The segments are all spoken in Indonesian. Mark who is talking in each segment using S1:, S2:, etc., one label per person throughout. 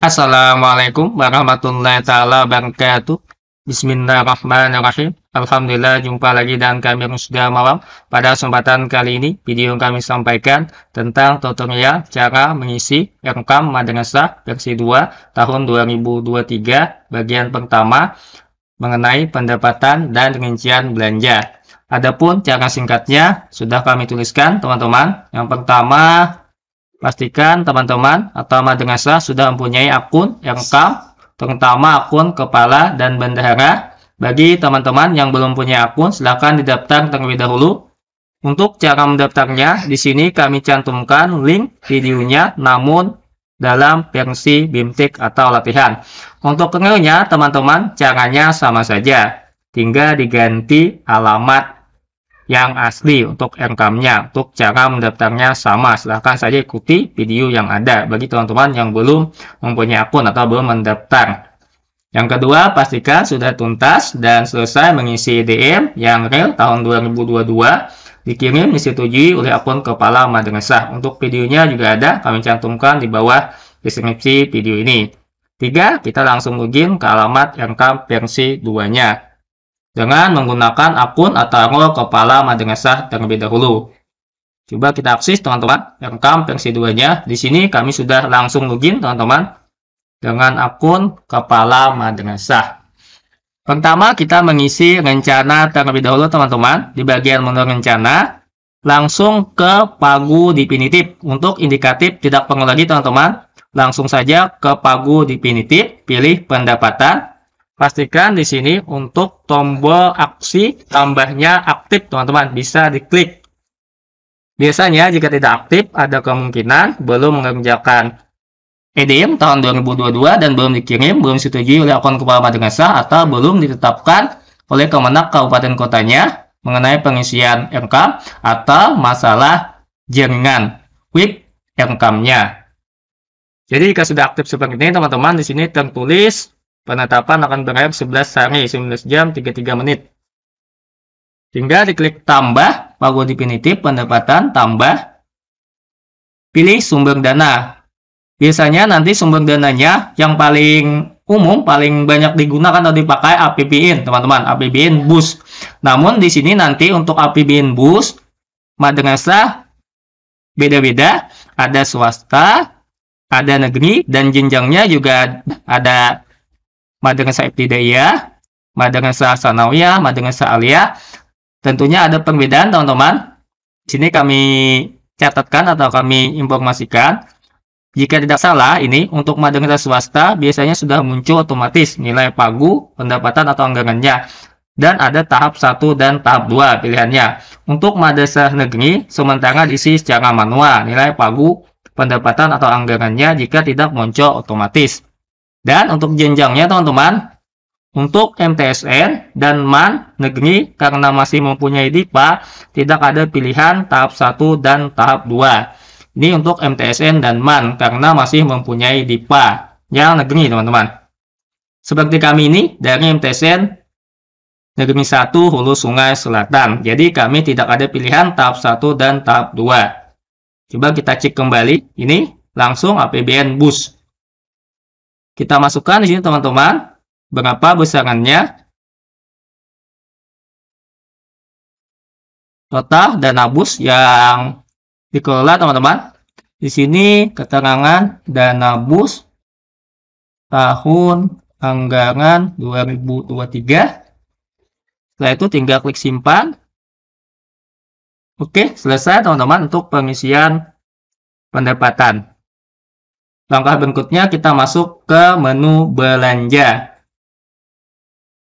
S1: Assalamualaikum warahmatullahi taala wabarakatuh. Bismillahirrahmanirrahim. Alhamdulillah jumpa lagi dan kami sudah malam. Pada kesempatan kali ini video kami sampaikan tentang tutorial cara mengisi rekam madrasah versi 2 tahun 2023 bagian pertama mengenai pendapatan dan rincian belanja. Adapun cara singkatnya sudah kami tuliskan teman-teman. Yang pertama Pastikan teman-teman atau madrasah sudah mempunyai akun yang income, terutama akun kepala dan bendahara. Bagi teman-teman yang belum punya akun, silakan didaftar terlebih dahulu. Untuk cara mendaftarnya, di sini kami cantumkan link videonya, namun dalam versi bimtek atau latihan. Untuk kenalnya teman-teman, caranya sama saja. Tinggal diganti alamat yang asli untuk income-nya. Untuk cara mendaftarnya sama, silahkan saja ikuti video yang ada bagi teman-teman yang belum mempunyai akun atau belum mendaftar. Yang kedua, pastikan sudah tuntas dan selesai mengisi DM yang real tahun 2022 dikirim disetujui oleh akun kepala madrasah. Untuk videonya juga ada, kami cantumkan di bawah deskripsi video ini. Tiga, kita langsung login ke alamat yang versi 2-nya dengan menggunakan akun atau kepala madrasah terlebih dahulu. Coba kita akses teman-teman, rekam versi 2-nya. Di sini kami sudah langsung login teman-teman dengan akun kepala madrasah. Pertama, kita mengisi rencana terlebih dahulu teman-teman. Di bagian menu rencana, langsung ke pagu definitif. Untuk indikatif tidak perlu lagi teman-teman. Langsung saja ke pagu definitif, pilih pendapatan, Pastikan di sini untuk tombol aksi tambahnya aktif, teman-teman. Bisa diklik. Biasanya jika tidak aktif, ada kemungkinan belum mengerjakan EDM tahun 2022 dan belum dikirim, belum setuju oleh akun kepala madrasah atau belum ditetapkan oleh kemenak kabupaten kotanya mengenai pengisian mk atau masalah jaringan WIP income-nya. Jadi jika sudah aktif seperti ini, teman-teman di sini tertulis Penetapan akan berakhir 11 hari, 19 jam, 33 menit. Tinggal diklik tambah, pagu definitif, pendapatan, tambah. Pilih sumber dana. Biasanya nanti sumber dananya yang paling umum paling banyak digunakan atau dipakai APBN, teman-teman, APBN Bus. Namun di sini nanti untuk APBN Bus, madrasah beda-beda, ada swasta, ada negeri dan jenjangnya juga ada madrasah ibtidaiyah, madrasah sanawiyah, madrasah aliyah. Tentunya ada perbedaan teman-teman. Di sini kami catatkan atau kami informasikan. Jika tidak salah, ini untuk madrasah swasta biasanya sudah muncul otomatis nilai pagu, pendapatan atau anggarannya. Dan ada tahap 1 dan tahap 2 pilihannya. Untuk madrasah negeri, sementara diisi secara manual, nilai pagu, pendapatan atau anggarannya jika tidak muncul otomatis. Dan untuk jenjangnya teman-teman, untuk MTSN dan MAN negeri karena masih mempunyai DIPA, tidak ada pilihan tahap 1 dan tahap 2. Ini untuk MTSN dan MAN karena masih mempunyai DIPA yang negeri teman-teman. Seperti kami ini dari MTSN Negeri 1 Hulu Sungai Selatan. Jadi kami tidak ada pilihan tahap 1 dan tahap 2. Coba kita cek kembali. Ini langsung APBN BUS. Kita masukkan di sini teman-teman. Berapa besarannya?
S2: Total dana bus yang
S1: dikelola teman-teman. Di sini keterangan dana bus tahun anggaran 2023. Setelah
S2: itu tinggal klik simpan. Oke, selesai teman-teman
S1: untuk pengisian pendapatan. Langkah berikutnya kita masuk ke menu belanja.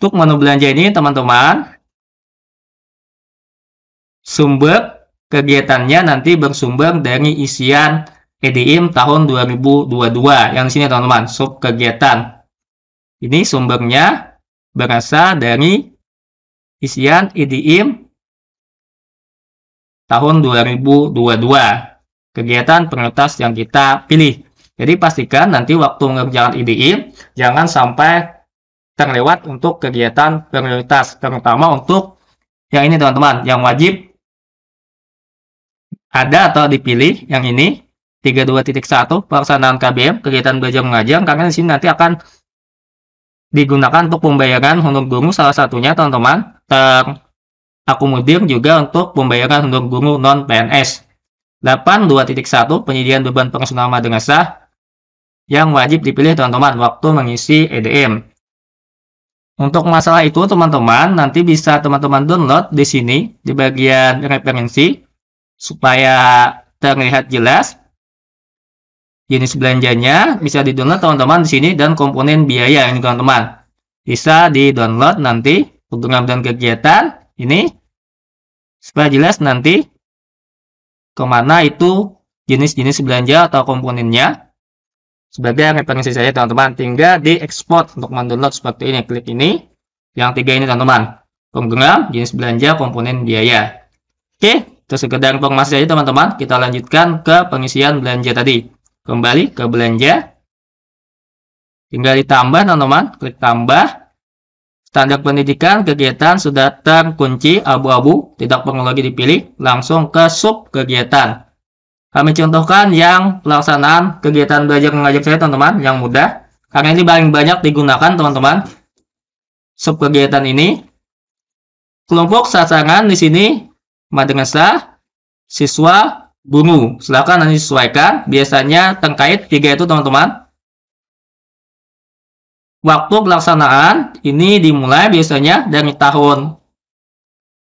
S1: Untuk menu belanja ini teman-teman, sumber kegiatannya nanti bersumber dari isian EDM tahun 2022 yang di sini teman-teman, sub kegiatan. Ini sumbernya berasal dari isian EDM tahun 2022. Kegiatan prioritas yang kita pilih. Jadi pastikan nanti waktu ngerjakan IDI jangan sampai terlewat untuk kegiatan prioritas, terutama untuk yang ini teman-teman, yang wajib ada atau dipilih yang ini 32.1 pelaksanaan KBM kegiatan belajar mengajar karena di sini nanti akan digunakan untuk pembayaran honor guru salah satunya teman-teman terakomodir juga untuk pembayaran honor guru non PNS 8.2.1 penyediaan beban personal madrasah yang wajib dipilih teman-teman waktu mengisi EDM. Untuk masalah itu teman-teman nanti bisa teman-teman download di sini di bagian referensi supaya terlihat jelas jenis belanjanya bisa di-download teman-teman di sini dan komponen biaya ini teman-teman. Bisa di-download nanti untuk dan kegiatan ini supaya jelas nanti kemana itu jenis-jenis belanja atau komponennya sebagai referensi saya teman-teman tinggal di export untuk mendownload seperti ini klik ini yang tiga ini teman-teman penggenggam jenis belanja komponen biaya oke terus sekedar informasi saja teman-teman kita lanjutkan ke pengisian belanja tadi kembali ke belanja tinggal ditambah teman-teman klik tambah Standar pendidikan kegiatan sudah terkunci abu-abu, tidak perlu lagi dipilih, langsung ke sub kegiatan. Kami contohkan yang pelaksanaan kegiatan belajar mengajar saya teman-teman yang mudah. Karena ini paling banyak digunakan teman-teman. Sub kegiatan ini. Kelompok sasaran di sini madrasah, siswa, guru. Silahkan nanti sesuaikan. Biasanya terkait tiga itu teman-teman. Waktu pelaksanaan ini dimulai biasanya dari tahun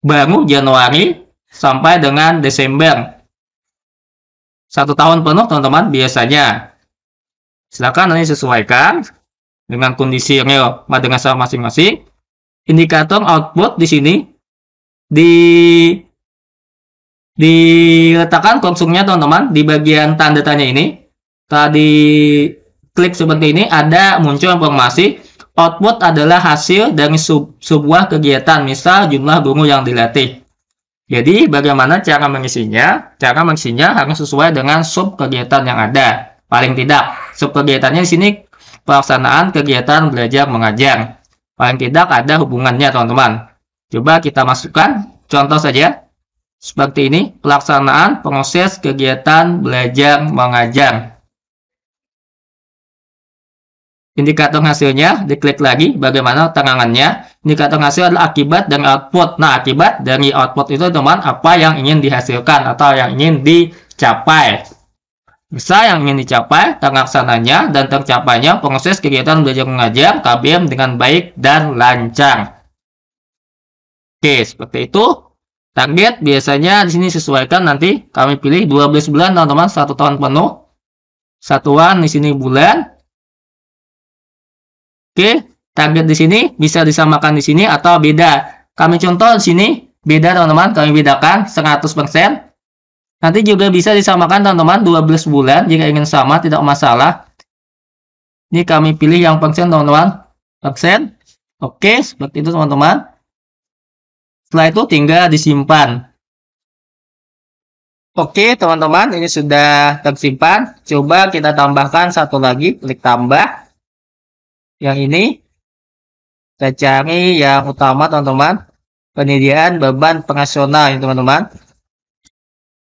S1: baru Januari sampai dengan Desember satu tahun penuh teman-teman biasanya silakan nanti sesuaikan dengan kondisi real dengan sama masing-masing indikator output di sini di diletakkan konsumnya teman-teman di bagian tanda tanya ini tadi klik seperti ini ada muncul informasi output adalah hasil dari sub, sebuah kegiatan misal jumlah guru yang dilatih jadi bagaimana cara mengisinya? Cara mengisinya harus sesuai dengan sub kegiatan yang ada. Paling tidak, sub kegiatannya di sini pelaksanaan kegiatan belajar mengajar. Paling tidak ada hubungannya, teman-teman. Coba kita masukkan contoh saja. Seperti ini, pelaksanaan proses kegiatan belajar mengajar indikator hasilnya, diklik lagi bagaimana tanganannya. Indikator hasil adalah akibat dan output. Nah, akibat dari output itu teman apa yang ingin dihasilkan atau yang ingin dicapai. Bisa yang ingin dicapai, terlaksananya dan tercapainya proses kegiatan belajar mengajar KBM dengan baik dan lancar. Oke, seperti itu. Target biasanya di sini sesuaikan nanti kami pilih 12 bulan teman-teman, satu tahun penuh. Satuan di sini bulan, Oke, target di sini bisa disamakan di sini atau beda. Kami contoh di sini beda teman-teman, kami bedakan 100%. Nanti juga bisa disamakan teman-teman 12 bulan jika ingin sama tidak masalah. Ini kami pilih yang persen teman-teman. Persen. Oke, seperti itu teman-teman.
S2: Setelah itu tinggal disimpan.
S1: Oke teman-teman, ini sudah tersimpan. Coba kita tambahkan satu lagi, klik tambah yang ini kita cari yang utama
S2: teman-teman penyediaan beban pengasional ini, teman-teman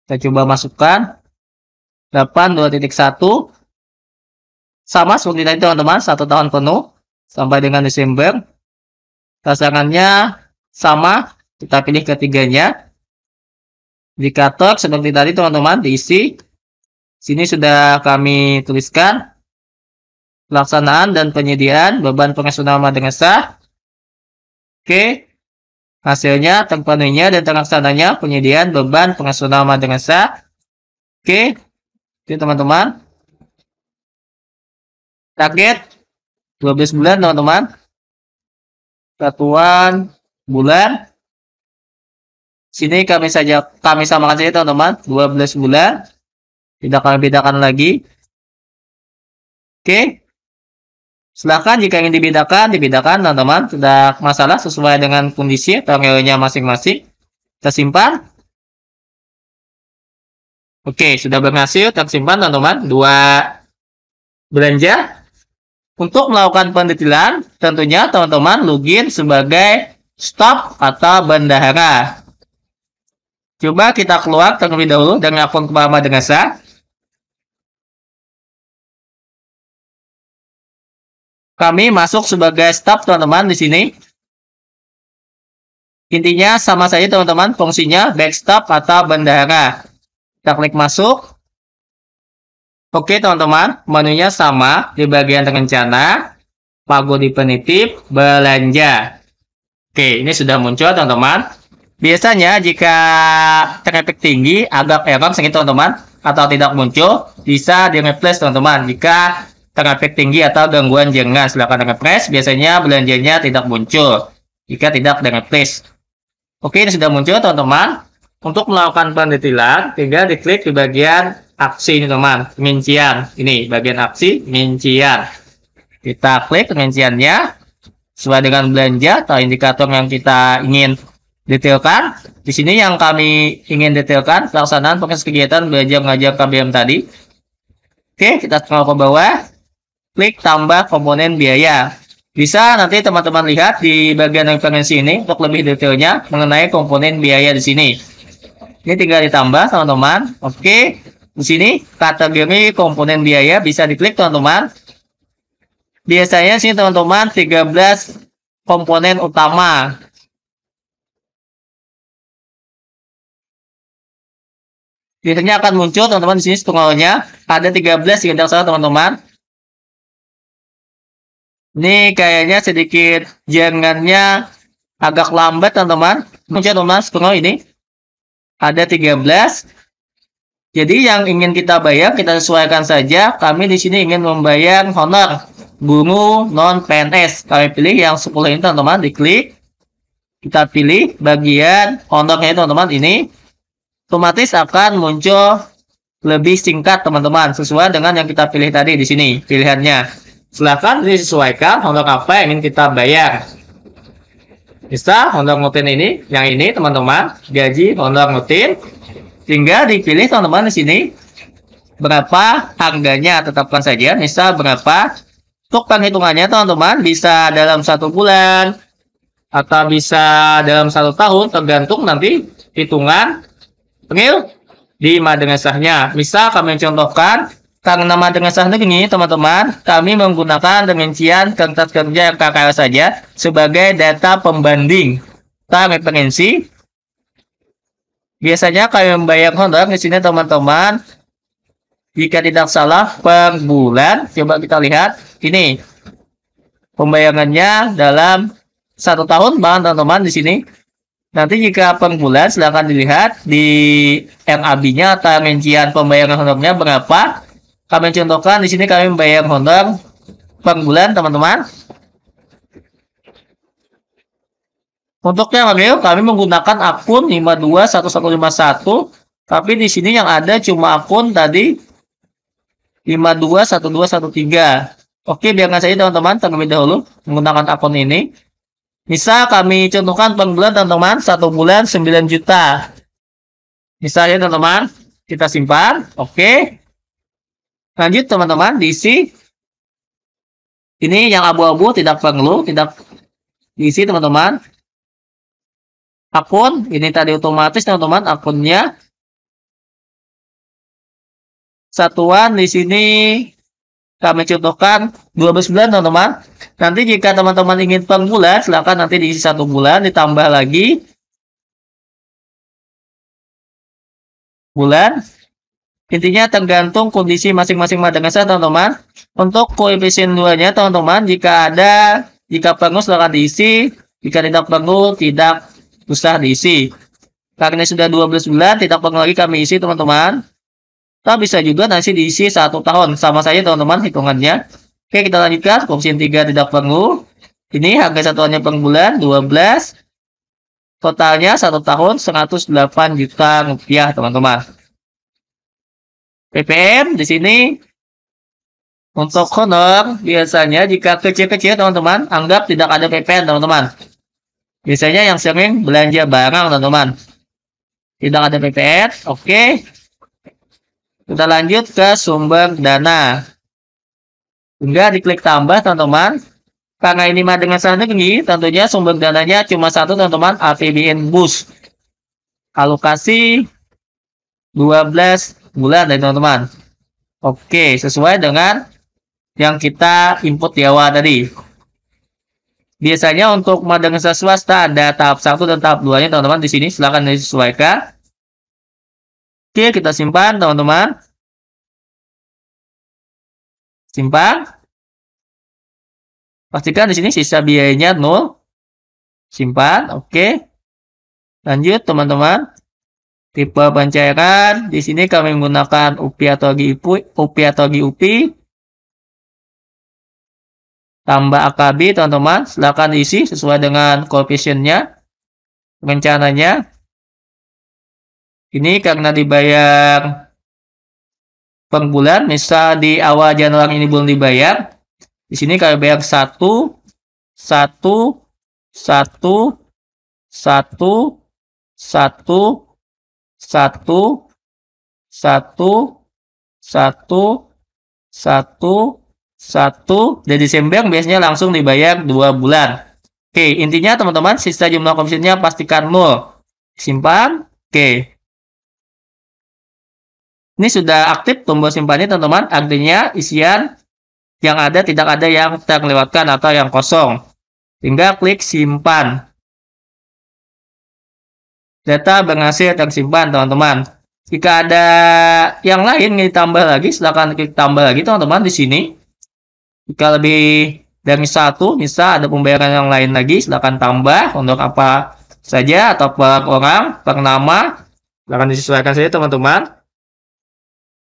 S2: kita coba masukkan 82.1 sama seperti
S1: tadi teman-teman satu tahun penuh sampai dengan Desember pasangannya sama kita pilih ketiganya indikator seperti tadi teman-teman diisi sini sudah kami tuliskan pelaksanaan dan penyediaan beban nama dengan sah. Oke. Hasilnya, terpenuhinya dan terlaksananya penyediaan beban nama dengan sah.
S2: Oke. Oke, teman-teman. Target 12 bulan, teman-teman. Satuan bulan. Sini kami saja kami sama saja teman-teman, 12 bulan. Tidak kami bedakan lagi. Oke.
S1: Silahkan jika ingin dibedakan, dibedakan teman-teman. Tidak masalah sesuai dengan kondisi atau nilainya masing-masing. Kita simpan. Oke, sudah berhasil Kita simpan teman-teman. Dua belanja. Untuk melakukan pendetilan, tentunya teman-teman login sebagai stop atau bendahara. Coba kita keluar terlebih dahulu ke
S2: akun dengan saya. kami masuk sebagai staff teman-teman di sini.
S1: Intinya sama saja teman-teman, fungsinya backstop atau bendahara. Kita klik masuk. Oke teman-teman, menunya sama di bagian rencana, pagu di penitip, belanja. Oke, ini sudah muncul teman-teman. Biasanya jika traffic tinggi agak error sedikit teman-teman atau tidak muncul, bisa di-replace teman-teman jika trafik tinggi atau gangguan Silahkan dengan press Biasanya belanjanya tidak muncul jika tidak dengan press. Oke, ini sudah muncul teman-teman. Untuk melakukan penelitian tinggal diklik di bagian aksi ini teman, Kemincian, Ini bagian aksi kemincian. Kita klik kemenciannya. sesuai dengan belanja atau indikator yang kita ingin detailkan. Di sini yang kami ingin detailkan pelaksanaan proses kegiatan belajar mengajar KBM tadi. Oke, kita scroll ke bawah klik tambah komponen biaya. Bisa nanti teman-teman lihat di bagian referensi ini untuk lebih detailnya mengenai komponen biaya di sini. Ini tinggal ditambah teman-teman. Oke, di sini kategori komponen biaya bisa diklik teman-teman. Biasanya sih teman-teman 13 komponen utama. Biasanya akan muncul teman-teman di sini scrollnya ada 13 di salah teman-teman. Ini kayaknya sedikit jengannya agak lambat teman-teman. Teman-teman sepenuh ini. Ada 13. Jadi yang ingin kita bayar kita sesuaikan saja. Kami di sini ingin membayar honor bungu non PNS. Kami pilih yang 10 ini teman-teman, diklik. Kita pilih bagian honornya teman-teman ini. Otomatis akan muncul lebih singkat teman-teman sesuai dengan yang kita pilih tadi di sini pilihannya. Silahkan disesuaikan untuk apa yang ingin kita bayar. Bisa untuk rutin ini, yang ini teman-teman, gaji untuk rutin. Tinggal dipilih teman-teman di sini berapa harganya tetapkan saja. Misal berapa untuk hitungannya teman-teman bisa dalam satu bulan atau bisa dalam satu tahun tergantung nanti hitungan pengil di madrasahnya. bisa kami contohkan karena madrasah negeri, teman-teman, kami menggunakan rincian kertas kerja KKL saja sebagai data pembanding kita referensi. Biasanya kami membayar honor di sini teman-teman. Jika tidak salah per bulan, coba kita lihat ini Pembayangannya dalam satu tahun bang teman-teman di sini. Nanti jika per bulan silahkan dilihat di RAB-nya atau rincian pembayaran honornya berapa kami contohkan di sini kami membayar honor per bulan teman-teman untuk yang kami menggunakan akun 521151 tapi di sini yang ada cuma akun tadi 521213 oke biar nggak saja teman-teman terlebih dahulu menggunakan akun ini bisa kami contohkan per bulan teman-teman satu bulan 9 juta misalnya teman-teman kita simpan oke Lanjut teman-teman diisi. Ini yang abu-abu tidak perlu, tidak diisi teman-teman.
S2: Akun ini tadi otomatis teman-teman akunnya.
S1: Satuan di sini kami contohkan 12 bulan teman-teman. Nanti jika teman-teman ingin pengulas silahkan nanti diisi satu bulan ditambah
S2: lagi bulan
S1: Intinya tergantung kondisi masing-masing madrasah teman-teman. Untuk koefisien nya teman-teman jika ada jika perlu silakan diisi, jika tidak perlu tidak usah diisi. Karena sudah 12 bulan tidak perlu lagi kami isi teman-teman. Tapi bisa juga nanti diisi satu tahun sama saja teman-teman hitungannya. Oke kita lanjutkan koefisien 3 tidak perlu. Ini harga satuannya per bulan 12 totalnya satu tahun 108 juta rupiah teman-teman. PPM di sini untuk honor biasanya jika kecil-kecil teman-teman anggap tidak ada PPN teman-teman. Biasanya yang sering belanja barang teman-teman. Tidak ada PPN, oke. Okay. Kita lanjut ke sumber dana. Hingga diklik tambah teman-teman. Karena ini mah dengan sangat tinggi tentunya sumber dananya cuma satu teman-teman, APBN Bus. Alokasi 12 bulan, dari teman-teman. Oke, sesuai dengan yang kita input di awal tadi. Biasanya untuk madang swasta ada tahap 1 dan tahap 2-nya teman-teman di sini silakan disesuaikan. Oke, kita simpan
S2: teman-teman. Simpan. Pastikan di sini sisa biayanya nol. Simpan, oke. Lanjut teman-teman tipe pencairan. Di sini kami
S1: menggunakan UPI atau giupi, UPI atau giupi. Tambah AKB, teman-teman. Silakan isi sesuai dengan koefisiennya, rencananya. Ini karena dibayar per bulan, misal di awal Januari ini belum dibayar. Di sini kami bayar satu, satu, satu,
S2: satu, satu satu
S1: satu satu satu satu jadi sembeng biasanya langsung dibayar dua bulan. Oke, intinya teman-teman sisa jumlah komisinya pastikan nol. Simpan. Oke. Ini sudah aktif tombol simpannya teman-teman. Artinya isian yang ada tidak ada yang terlewatkan atau yang kosong. Tinggal klik simpan. Data berhasil tersimpan, teman-teman. Jika ada yang lain yang ditambah lagi, silahkan klik tambah lagi, teman-teman, di sini. Jika lebih dari satu, bisa ada pembayaran yang lain lagi, silahkan tambah untuk apa saja, atau per orang, per nama. Silahkan disesuaikan saja, teman-teman.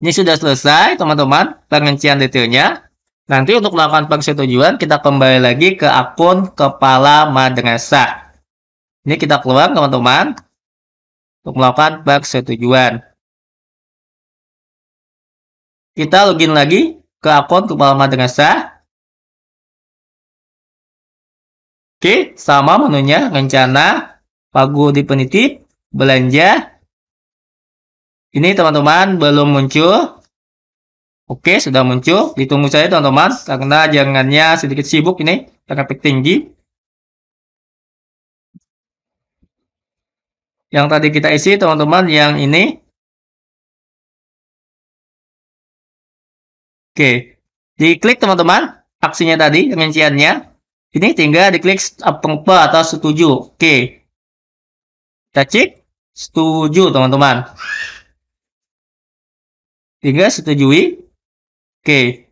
S1: Ini sudah selesai, teman-teman, pengencian detailnya. Nanti untuk melakukan persetujuan, kita kembali lagi ke akun kepala madrasah. Ini kita keluar, teman-teman untuk melakukan persetujuan.
S2: Kita login lagi ke akun kepala madrasah. Oke, sama menunya rencana
S1: pagu di penitip, belanja. Ini teman-teman belum muncul. Oke, sudah muncul. Ditunggu saya teman-teman karena
S2: jangannya sedikit sibuk ini, karena tinggi. yang tadi kita isi teman-teman yang ini. Oke, diklik teman-teman aksinya tadi, rinciannya. Ini tinggal diklik apa atau setuju. Oke. Kita cek setuju teman-teman. Tinggal setujui. Oke.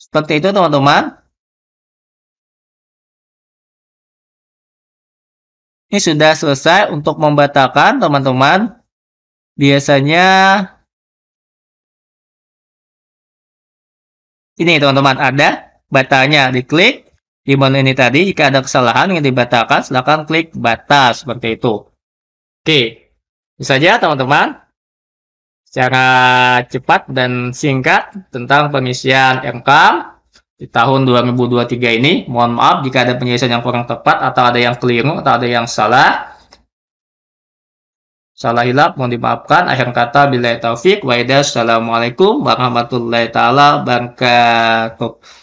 S2: Seperti itu teman-teman. Ini sudah selesai untuk membatalkan teman-teman. Biasanya ini teman-teman ada
S1: batalnya diklik di menu ini tadi jika ada kesalahan yang dibatalkan silakan klik batal seperti itu. Oke, itu saja teman-teman secara cepat dan singkat tentang pengisian income di tahun 2023 ini. Mohon maaf jika ada penjelasan yang kurang tepat atau ada yang keliru atau ada yang salah. Salah hilap, mohon dimaafkan. Akhir kata, bila taufik, waidah, assalamualaikum warahmatullahi ta'ala wabarakatuh.